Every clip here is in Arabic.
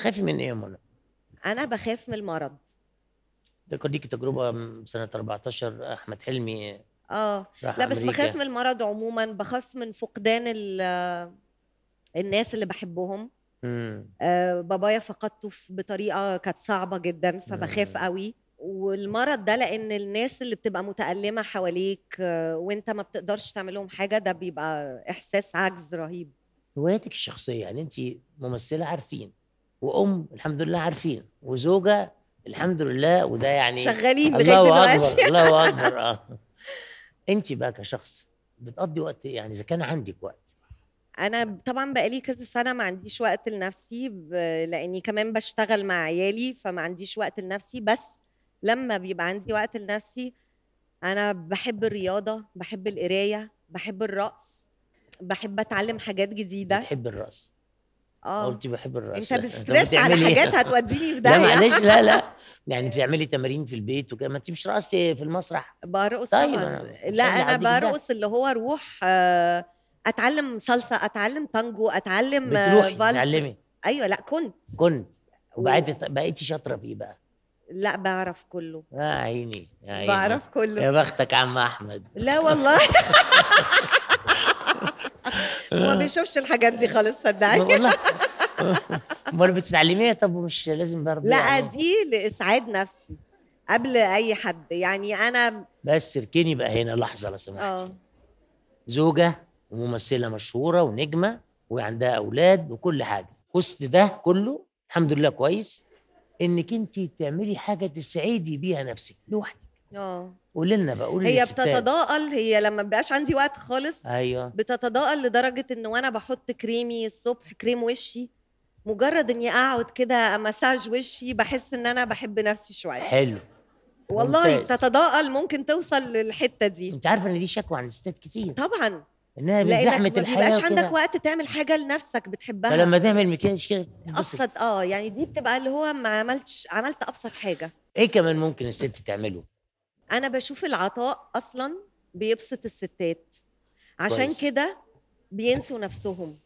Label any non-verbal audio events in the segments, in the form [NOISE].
بتخافي من ايه يا منى؟ انا بخاف من المرض ده كان ليكي تجربه سنه 14 احمد حلمي اه لا بس أمريكا. بخاف من المرض عموما بخاف من فقدان الناس اللي بحبهم آه بابايا فقدته بطريقه كانت صعبه جدا فبخاف مم. قوي والمرض ده لان الناس اللي بتبقى متالمه حواليك آه، وانت ما بتقدرش تعمل لهم حاجه ده بيبقى احساس عجز رهيب هواياتك الشخصيه يعني انت ممثله عارفين وام الحمد لله عارفين وزوجه الحمد لله وده يعني شغالين لغايه دلوقتي الله اكبر الله اكبر اه انت بقى كشخص بتقضي وقت إيه؟ يعني اذا كان عندك وقت انا طبعا بقالي كذا سنه ما عنديش وقت لنفسي لاني كمان بشتغل مع عيالي فما عنديش وقت لنفسي بس لما بيبقى عندي وقت لنفسي انا بحب الرياضه بحب القرايه بحب الرقص بحب اتعلم حاجات جديده بتحب الرقص اه قلت بحب الرقص انت بتستريس على إيه؟ حاجات هتوديني في داهيه لا معلش لا لا يعني بتعملي تمارين في البيت وكده ما انت مش رقصتي في المسرح برقص طيب أنا لا انا برقص اللي هو اروح آه، اتعلم صلصه اتعلم تانجو اتعلم آه، بتروحي تتعلمي ايوه لا كنت كنت وبعد بقيتي شاطره فيه بقى لا بعرف كله يا آه، عيني يا عيني بعرف كله يا بختك عم احمد لا والله [LAUGHS] هو ما آه. بيشوفش الحاجات دي خالص صدقني والله [LAUGHS] امال بتتعلميها طب مش لازم برضه لا يعني. دي لاسعاد نفسي قبل اي حد يعني انا بس اركني بقى هنا لحظه لو سمحتي آه. زوجه وممثله مشهوره ونجمه وعندها اولاد وكل حاجه وسط ده كله الحمد لله كويس انك انت تعملي حاجه تسعدي بيها نفسك لوحدك اه قولي لنا بقى قولي هي بتتضاءل هي لما بيبقاش عندي وقت خالص ايوه بتتضاءل لدرجه ان وانا بحط كريمي الصبح كريم وشي مجرد اني اقعد كده مساج وشي بحس ان انا بحب نفسي شويه حلو والله ممتاز. تتضاءل ممكن توصل للحته دي انت عارفه ان دي شكوى عند ستات كتير طبعا انها من زحمه الحياه ما عندك وقت تعمل حاجه لنفسك بتحبها فلما تعمل مكياج كده ابسط اه يعني دي بتبقى اللي هو ما عملتش عملت ابسط حاجه ايه كمان ممكن الست تعمله انا بشوف العطاء اصلا بيبسط الستات عشان كده بينسوا نفسهم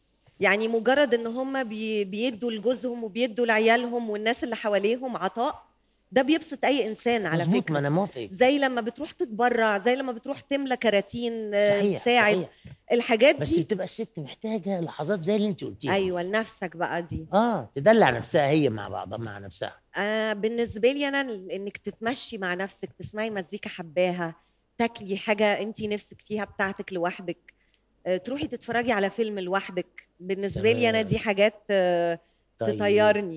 يعني مجرد ان هم بيدوا لجوزهم وبيدوا لعيالهم والناس اللي حواليهم عطاء ده بيبسط اي انسان على فكره ما انا موافق زي لما بتروح تتبرع زي لما بتروح تملى كراتين آه، صحيح تساعد صحيح. الحاجات دي بس بتبقى الست محتاجه لحظات زي اللي انت قلتيها ايوه لنفسك بقى دي اه تدلع نفسها هي مع بعضها مع نفسها آه بالنسبه لي انا انك تتمشي مع نفسك تسمعي مزيكا حباها تاكلي حاجه انت نفسك فيها بتاعتك لوحدك آه تروحي تتفرجي على فيلم لوحدك بالنسبه لي انا دي حاجات آه طيب. تطيرني